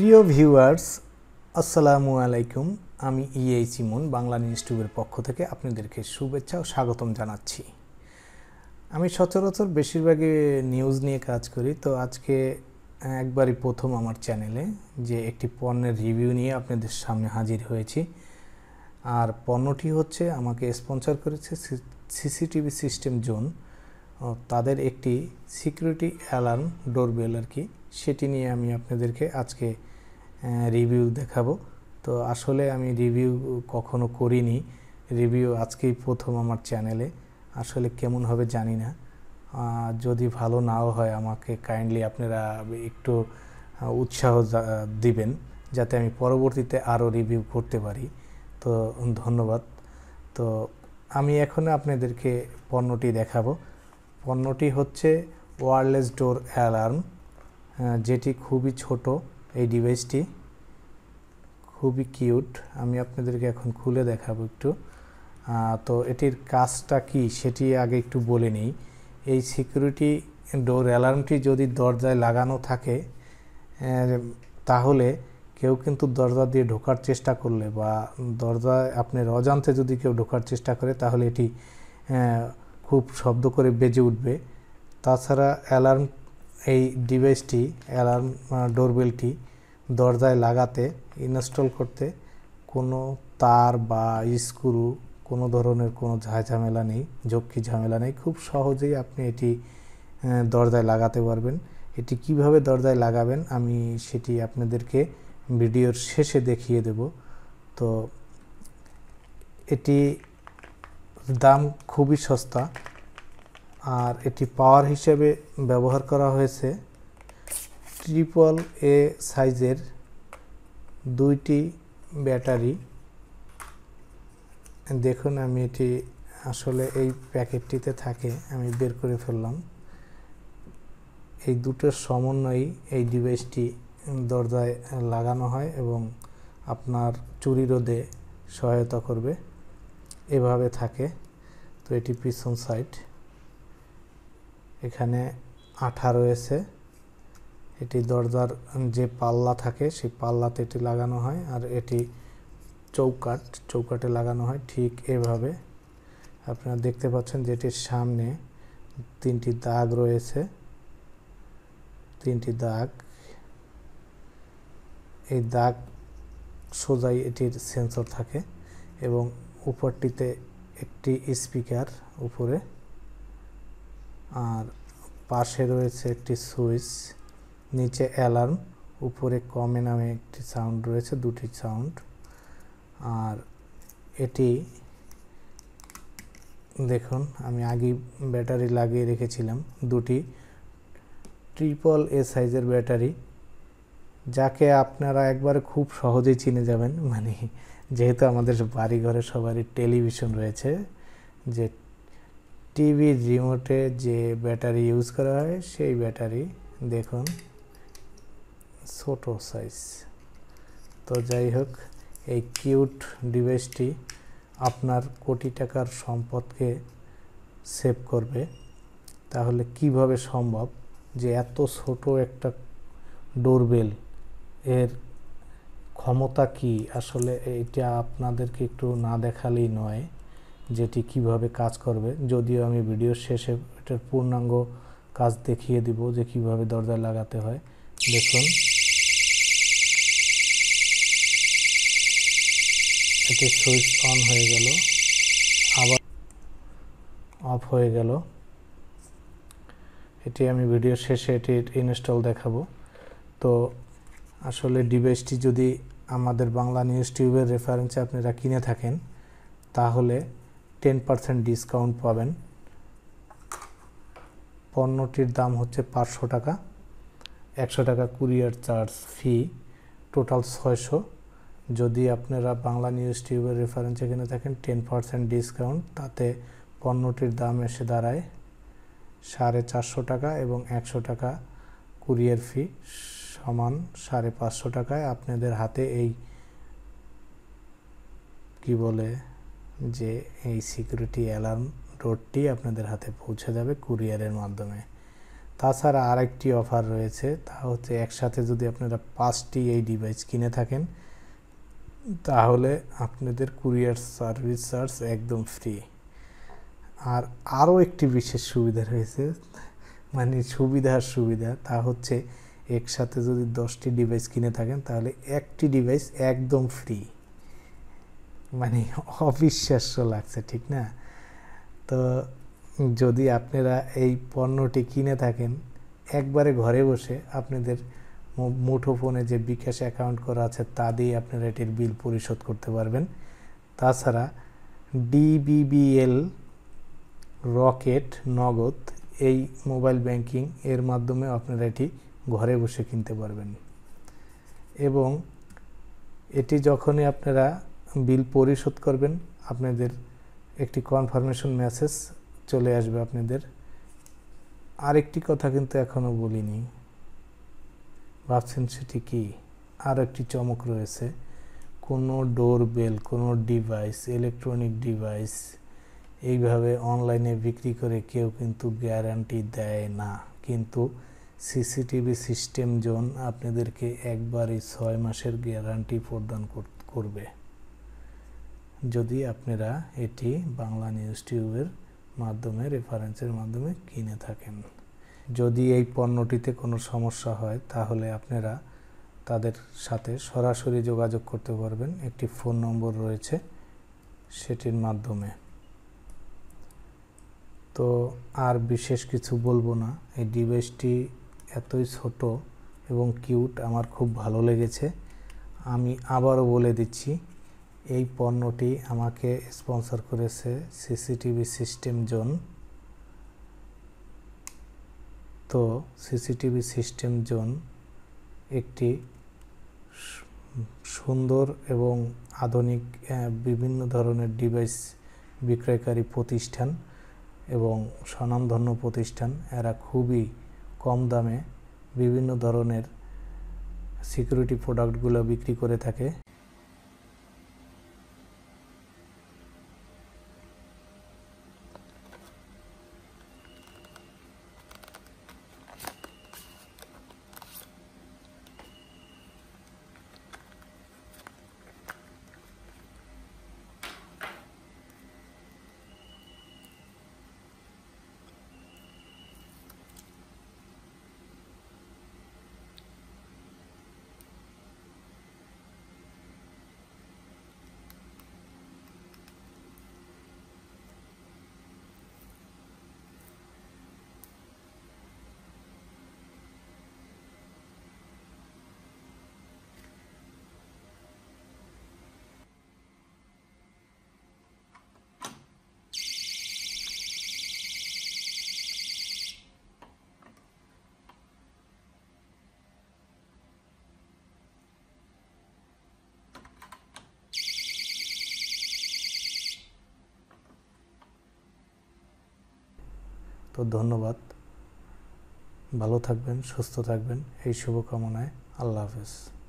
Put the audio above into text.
প্রিয় ভিউয়ার্স আসসালামু আলাইকুম আমি EH e Emon Bangla news টিউবের পক্ষ থেকে আপনাদেরকে শুভেচ্ছা ও স্বাগতম জানাচ্ছি আমি সচরাচর বেশিরভাগই নিউজ নিয়ে কাজ করি তো আজকে একবারই প্রথম আমার চ্যানেলে যে একটি পণ্যের রিভিউ নিয়ে আপনাদের সামনে হাজির হয়েছি আর পণ্যটি হচ্ছে আমাকে স্পন্সর করেছে সিসিটিভি সিস্টেম জোন তাদের একটি সিকিউরিটি অ্যালার্ম ডোরবেল আর কি সেটি নিয়ে আমি আপনাদেরকে আজকে রিভিউ দেখাবো তো আসলে আমি রিভিউ কখনো করিনি রিভিউ আজকেই প্রথম আমার চ্যানেলে আসলে কেমন হবে জানি না যদি ভালো নাও হয় আমাকে কাইন্ডলি আপনারা একটু উৎসাহ দিবেন যাতে আমি পরবর্তীতে আরও রিভিউ করতে পারি তো ধন্যবাদ তো আমি এখন আপনাদেরকে পণ্যটি দেখাবো পণ্যটি হচ্ছে ওয়ারলেস ডোর অ্যালার্ম যেটি খুবই ছোট এই ডিভাইসটি খুবই কিউট আমি আপনাদেরকে এখন খুলে দেখাবো একটু তো এটির কাজটা কি সেটি আগে একটু বলে নিই এই সিকিউরিটি ডোর অ্যালার্মটি যদি দরজায় লাগানো থাকে তাহলে কেউ কিন্তু দরজা দিয়ে ঢোকার চেষ্টা করলে বা দরজায় আপনার অজান্তে যদি কেউ ঢোকার চেষ্টা করে তাহলে এটি খুব শব্দ করে বেজে উঠবে তাছাড়া অ্যালার্ম এই ডিভাইসটি অ্যালার্ম ডোরবেলটি দরজায় লাগাতে ইনস্টল করতে কোনো তার বা স্ক্রু কোনো ধরনের কোনো ঝামেলা নেই ঝক্কি ঝামেলা নেই খুব সহজেই আপনি এটি দরজায় লাগাতে পারবেন এটি কিভাবে দরজায় লাগাবেন আমি সেটি আপনাদেরকে ভিডিওর শেষে দেখিয়ে দেব তো এটি দাম খুবই সস্তা আর এটি পাওয়ার হিসেবে ব্যবহার করা হয়েছে ট্রিপল এ সাইজের দুইটি ব্যাটারি দেখুন আমি এটি আসলে এই প্যাকেটটিতে থাকে আমি বের করে ফেললাম এই দুটোর সমন্বয়েই এই ডিভাইসটি দরজায় লাগানো হয় এবং আপনার চুরি রোধে সহায়তা করবে এভাবে থাকে তো এটি পিছন সাইড এখানে আঠা রয়েছে এটি দরজার যে পাল্লা থাকে সেই পাল্লাতে এটি লাগানো হয় আর এটি চৌকাট চৌকাটে লাগানো হয় ঠিক এভাবে আপনারা দেখতে পাচ্ছেন যে এটির সামনে তিনটি দাগ রয়েছে তিনটি দাগ এই দাগ সোজাই এটির সেন্সর থাকে এবং উপরটিতে একটি স্পিকার উপরে আর পাশে রয়েছে একটি সুইচ নিচে অ্যালার্ম উপরে কমে নামে একটি সাউন্ড রয়েছে দুটি সাউন্ড আর এটি দেখুন আমি আগে ব্যাটারি লাগিয়ে রেখেছিলাম দুটি ট্রিপল এ সাইজের ব্যাটারি যাকে আপনারা একবার খুব সহজেই চিনে যাবেন মানে যেহেতু আমাদের বাড়িঘরে সবারই টেলিভিশন রয়েছে যে টিভি রিমোটে যে ব্যাটারি ইউজ করা হয় সেই ব্যাটারি দেখুন ছোট সাইজ তো যাই হোক এই কিউট ডিভাইসটি আপনার কোটি টাকার সম্পদকে সেভ করবে তাহলে কিভাবে সম্ভব যে এত ছোট একটা ডোরবেল এর ক্ষমতা কি আসলে এটা আপনাদেরকে একটু না দেখালেই নয় যেটি কিভাবে কাজ করবে যদিও আমি ভিডিও শেষে এটার পূর্ণাঙ্গ কাজ দেখিয়ে দিব যে কিভাবে দরজা লাগাতে হয় দেখুন এটি সুইচ অন হয়ে গেল আবার অফ হয়ে গেল এটি আমি ভিডিও শেষে এটির ইনস্টল দেখাবো তো আসলে ডিভাইসটি যদি আমাদের বাংলা নিউজ টিউবের রেফারেন্সে আপনারা কিনে থাকেন তাহলে টেন পারসেন্ট ডিসকাউন্ট পাবেন পণ্যটির দাম হচ্ছে পাঁচশো টাকা একশো টাকা কুরিয়ার চার্জ ফি টোটাল ছয়শো যদি আপনারা বাংলা নিউজ টিউবের রেফারেন্সে কিনে থাকেন টেন পারসেন্ট ডিসকাউন্ট তাতে পণ্যটির দাম এসে দাঁড়ায় সাড়ে চারশো টাকা এবং একশো টাকা কুরিয়ার ফি সমান সাড়ে পাঁচশো টাকায় আপনাদের হাতে এই কি বলে যে এই সিকিউরিটি অ্যালার্ম রোডটি আপনাদের হাতে পৌঁছে যাবে কুরিয়ারের মাধ্যমে তাছাড়া আরেকটি অফার রয়েছে তা হচ্ছে একসাথে যদি আপনারা পাঁচটি এই ডিভাইস কিনে থাকেন তাহলে আপনাদের কুরিয়ার সার্ভিস চার্জ একদম ফ্রি আর আরও একটি বিশেষ সুবিধা রয়েছে মানে সুবিধার সুবিধা তা হচ্ছে একসাথে যদি দশটি ডিভাইস কিনে থাকেন তাহলে একটি ডিভাইস একদম ফ্রি মানে অবিশ্বাস্য লাগছে ঠিক না তো যদি আপনারা এই পণ্যটি কিনে থাকেন একবারে ঘরে বসে আপনাদের মুঠোফোনে যে বিকাশ অ্যাকাউন্ট করা আছে তা দিয়ে আপনারা এটির বিল পরিশোধ করতে পারবেন তাছাড়া ডিবিবিএল রকেট নগদ এই মোবাইল ব্যাংকিং এর মাধ্যমে আপনারা এটি ঘরে বসে কিনতে পারবেন এবং এটি যখনই আপনারা বিল পরিশোধ করবেন আপনাদের একটি কনফার্মেশন মেসেজ চলে আসবে আপনাদের আরেকটি কথা কিন্তু এখনও বলিনি ভাবছেন সেটি কি আর একটি চমক রয়েছে কোনো ডোরবেল কোনো ডিভাইস ইলেকট্রনিক ডিভাইস এইভাবে অনলাইনে বিক্রি করে কেউ কিন্তু গ্যারান্টি দেয় না কিন্তু সিসিটিভি সিস্টেম জোন আপনাদেরকে একবারই ছয় মাসের গ্যারান্টি প্রদান করবে যদি আপনারা এটি বাংলা নিউজ টিউবের মাধ্যমে রেফারেন্সের মাধ্যমে কিনে থাকেন যদি এই পণ্যটিতে কোনো সমস্যা হয় তাহলে আপনারা তাদের সাথে সরাসরি যোগাযোগ করতে পারবেন একটি ফোন নম্বর রয়েছে সেটির মাধ্যমে তো আর বিশেষ কিছু বলবো না এই ডিভাইসটি এতই ছোট এবং কিউট আমার খুব ভালো লেগেছে আমি আবারও বলে দিচ্ছি এই পণ্যটি আমাকে স্পন্সর করেছে সিসিটিভি সিস্টেম জোন তো সিসিটিভি সিস্টেম জোন একটি সুন্দর এবং আধুনিক বিভিন্ন ধরনের ডিভাইস বিক্রয়কারী প্রতিষ্ঠান এবং স্বনামধন্য প্রতিষ্ঠান এরা খুবই কম দামে বিভিন্ন ধরনের সিকিউরিটি প্রোডাক্টগুলো বিক্রি করে থাকে তো ধন্যবাদ ভালো থাকবেন সুস্থ থাকবেন এই শুভকামনায় আল্লাহ হাফেজ